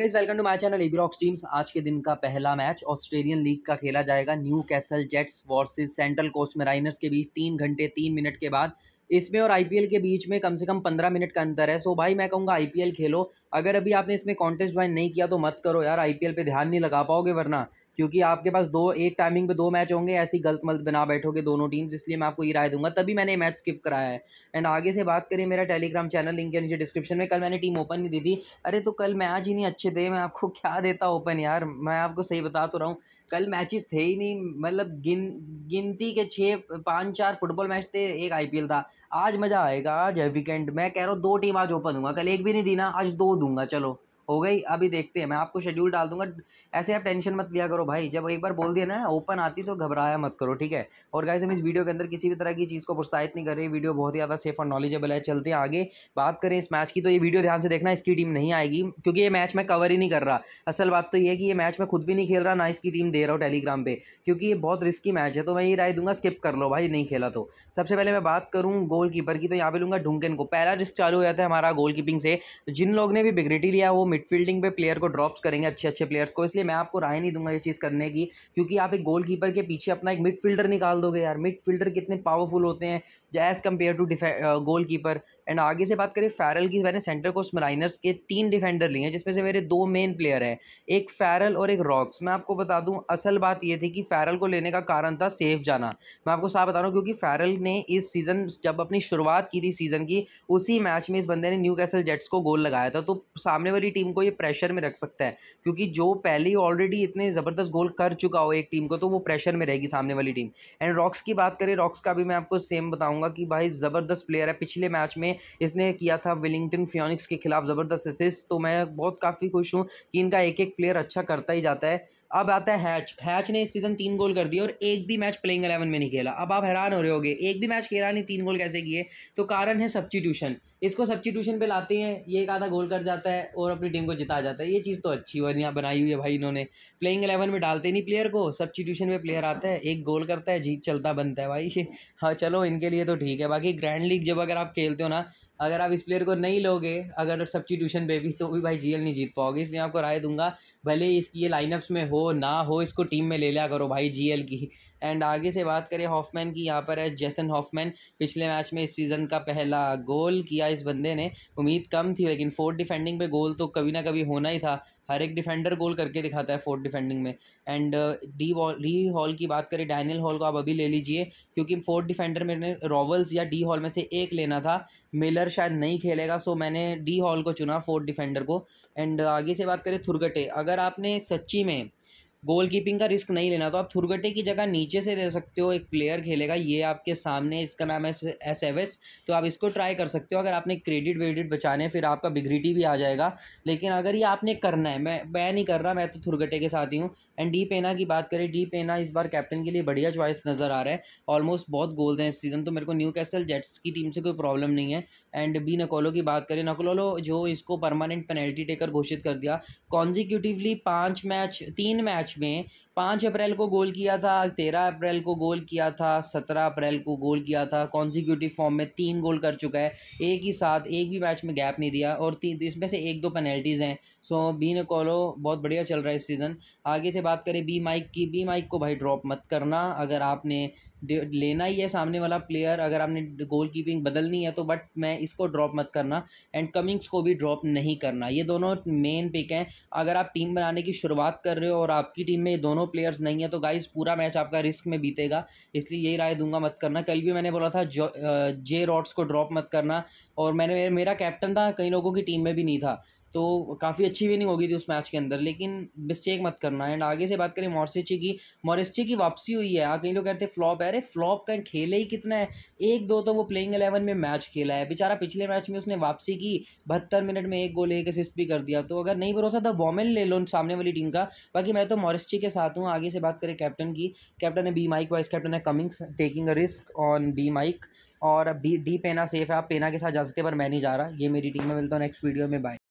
guys welcome to my channel एबीरॉक्स teams आज के दिन का पहला मैच ऑस्ट्रेलियन लीग का खेला जाएगा Newcastle Jets versus Central Coast Mariners के बीच तीन घंटे तीन मिनट के बाद इसमें और आईपीएल के बीच में कम से कम पंद्रह मिनट का अंतर है सो भाई मैं कहूँगा आईपीएल खेलो अगर अभी आपने इसमें कॉन्टेस्ट ज्वाइन नहीं किया तो मत करो यार आईपीएल पे ध्यान नहीं लगा पाओगे वरना क्योंकि आपके पास दो एक टाइमिंग पे दो मैच होंगे ऐसी गलत मलत बना बैठोगे दोनों टीम्स इसलिए मैं आपको ये राय दूंगा तभी मैंने मैच स्किप कराया है एंड आगे से बात करें मेरा टेलीग्राम चैनल लिंक है नीचे डिस्क्रिप्शन में कल मैंने टीम ओपन नहीं दी थी अरे तो कल मैच ही नहीं अच्छे थे मैं आपको क्या देता ओपन यार मैं आपको सही बता तो रहा हूँ कल मैचेस थे ही नहीं मतलब गिन गिनती के छः पाँच चार फुटबॉल मैच थे एक आईपीएल था आज मज़ा आएगा आज है वीकेंड मैं कह रहा हूँ दो टीम आज ओपन दूंगा कल एक भी नहीं दी ना आज दो दूंगा चलो हो गई अभी देखते हैं मैं आपको शेड्यूल डाल दूंगा ऐसे आप टेंशन मत लिया करो भाई जब एक बार बोल दिया ना ओपन आती तो घबराया मत करो ठीक है और गाइस हम इस वीडियो के अंदर किसी भी तरह की चीज़ को प्रोत्साहित नहीं कर रहे वीडियो बहुत ही ज़्यादा सेफ और नॉलेजेबल है चलते हैं आगे बात करें इस मैच की तो ये वीडियो ध्यान से देखना इसकी टीम नहीं आएगी क्योंकि ये मैच मैं कवर ही नहीं कर रहा असल बात तो ये कि ये मैच मैं खुद भी नहीं खेल रहा ना इसकी टीम दे रहा हूँ टेलीग्राम पर क्योंकि ये बहुत रिस्की मैच है तो मैं ये राय दूंगा स्किप कर लो भाई नहीं खेला तो सबसे पहले मैं बात करूँ गोल कीपर की तो यहाँ पर लूँगा ढूंकन को पहला रिस्क चालू हो जाता है हमारा गोल कीपिंग से जिन लोग ने भी बिगरेटी लिया वो मिडफील्डिंग पे प्लेयर को ड्रॉप्स करेंगे अच्छे अच्छे प्लेयर्स को इसलिए मैं आपको राय नहीं दूंगा ये चीज़ करने की क्योंकि आप एक गोल कीपर के पीछे अपना एक मिडफील्डर निकाल दोगे यार मिडफील्डर कितने पावरफुल होते हैं जैज compare to goalkeeper and आगे से बात करें फैरल की मैंने सेंटर को मराइनर्स के तीन डिफेंडर लिए हैं जिसमें से मेरे दो मेन प्लेयर हैं एक फैरल और एक रॉक्स मैं आपको बता दूं असल बात ये थी कि फैरल को लेने का कारण था सेफ जाना मैं आपको साफ बता रहा हूँ क्योंकि फैरल ने इस सीज़न जब अपनी शुरुआत की थी सीज़न की उसी मैच में इस बंदे ने न्यू कैसल जेट्स को गोल लगाया था तो सामने वाली टीम टीम को ये प्रेशर में रख सकता है क्योंकि जो पहले ही ऑलरेडी इतने ज़बरदस्त गोल कर चुका हो एक टीम को तो वो प्रेशर में रहेगी सामने वाली टीम एंड रॉक्स की बात करें रॉक्स का भी मैं आपको सेम बताऊँगा कि भाई ज़बरदस्त प्लेयर है पिछले मैच में इसने किया था विलिंगटन फ्योनिक्स के खिलाफ ज़बरदस्त एसिस तो मैं बहुत काफ़ी खुश हूँ कि इनका एक एक प्लेयर अच्छा करता ही जाता है अब आता है हैच हैच ने इस सीज़न तीन गोल कर दिए और एक भी मैच प्लेइंग एलेवन में नहीं खेला अब आप हैरान हो रहे होगे एक भी मैच खेला नहीं तीन गोल कैसे किए तो कारण है सब्सटीट्यूशन इसको सब्सटीट्यूशन पे लाते हैं ये एक आधा गोल कर जाता है और अपनी टीम को जिता जाता है ये चीज़ तो अच्छी बनी बनाई हुई है भाई इन्होंने प्लेइंग एलेवन में डालते नहीं प्लेयर को सब्सटीट्यूशन में प्लेयर आता है एक गोल करता है जीत चलता बनता है भाई हाँ चलो इनके लिए तो ठीक है बाकी ग्रैंड लीग जब अगर आप खेलते हो ना अगर आप इस प्लेयर को नहीं लोगे अगर सब्सटीट्यूशन पे भी तो भी भाई जीएल नहीं जीत पाओगे इसलिए आपको राय दूंगा भले इसकी ये लाइनअप्स में हो ना हो इसको टीम में ले लिया करो भाई जीएल की एंड आगे से बात करें हॉफमैन की यहाँ पर है जैसन हॉफमैन पिछले मैच में इस सीज़न का पहला गोल किया इस बंदे ने उम्मीद कम थी लेकिन फोर्थ डिफेंडिंग पे गोल तो कभी ना कभी होना ही था हर एक डिफेंडर गोल करके दिखाता है फोर्थ डिफेंडिंग में and D Ball D Hall की बात करें डैनियल हॉल को आप अभी ले लीजिए क्योंकि फोर्थ डिफेंडर मैंने रॉवल्स या डी हॉल में से एक लेना था मिलर शायद नहीं खेलेगा सो मैंने डी हॉल को चुना फोर्थ डिफेंडर को एंड uh, आगे से बात करें थुरगटे अगर आपने सच्ची में गोल कीपिंग का रिस्क नहीं लेना तो आप थुरगटे की जगह नीचे से दे सकते हो एक प्लेयर खेलेगा ये आपके सामने इसका नाम है एस एव एस तो आप इसको ट्राई कर सकते हो अगर आपने क्रेडिट वेडिट बचाने फिर आपका बिग्रिटी भी आ जाएगा लेकिन अगर ये आपने करना है मैं मैं नहीं कर रहा मैं तो थुरगटे के साथ ही हूँ एंड डी पेना की बात करें डी पेना इस बार कैप्टन के लिए बढ़िया चॉइस नज़र आ रहा है ऑलमोस्ट बहुत गोल्स हैं इस सीज़न तो मेरे को न्यू कैसल जेट्स की टीम से कोई प्रॉब्लम नहीं है एंड बी नकोलो की बात करें नकोलो जो इसको परमानेंट पेनल्टी टेकर घोषित कर दिया कॉन्जिक्यूटिवली पाँच मैच तीन मैच मैच में पाँच अप्रैल को गोल किया था तेरह अप्रैल को गोल किया था सत्रह अप्रैल को गोल किया था कॉन्जिक्यूटिव फॉर्म में तीन गोल कर चुका है एक ही साथ एक भी मैच में गैप नहीं दिया और तीन इसमें से एक दो पेनल्टीज़ हैं सो बी ने कॉलो बहुत बढ़िया चल रहा है इस सीज़न आगे से बात करें बी माइक की बी माइक को भाई ड्रॉप मत करना अगर आपने लेना ही है सामने वाला प्लेयर अगर आपने गोल कीपिंग बदलनी है तो बट मैं इसको ड्रॉप मत करना एंड कमिंग्स को भी ड्रॉप नहीं करना ये दोनों मेन पिक हैं अगर आप टीम बनाने की शुरुआत कर रहे हो और आपकी टीम में ये दोनों प्लेयर्स नहीं है तो गाइस पूरा मैच आपका रिस्क में बीतेगा इसलिए यही राय दूंगा मत करना कल भी मैंने बोला था जे रॉड्स को ड्रॉप मत करना और मैंने मेरा कैप्टन था कई लोगों की टीम में भी नहीं था तो काफ़ी अच्छी विनिंग होगी थी उस मैच के अंदर लेकिन मिस्टेक मत करना एंड आगे से बात करें मॉरिस्ची की मॉरिस्ची की वापसी हुई है हाँ, कई लोग कहते हैं फ्लॉप है अरे फ्लॉप का खेले ही कितना है एक दो तो वो प्लेइंग एलेवन में मैच खेला है बेचारा पिछले मैच में उसने वापसी की बहत्तर मिनट में एक गोल एक असिस्ट भी कर दिया तो अगर नहीं भरोसा था तो बॉमेन ले लो सामने वाली टीम का बाकी मैं तो मॉरिस्ची के साथ हूँ आगे से बात करें कैप्टन की कैप्टन है बी माइक वाइस कैप्टन है Cummings taking a risk on B Mike और बी डी पेना सेफ है आप पेना के साथ जा सकते हैं पर मैं नहीं जा रहा ये मेरी टीम में मिलता हूँ नेक्स्ट वीडियो में बाय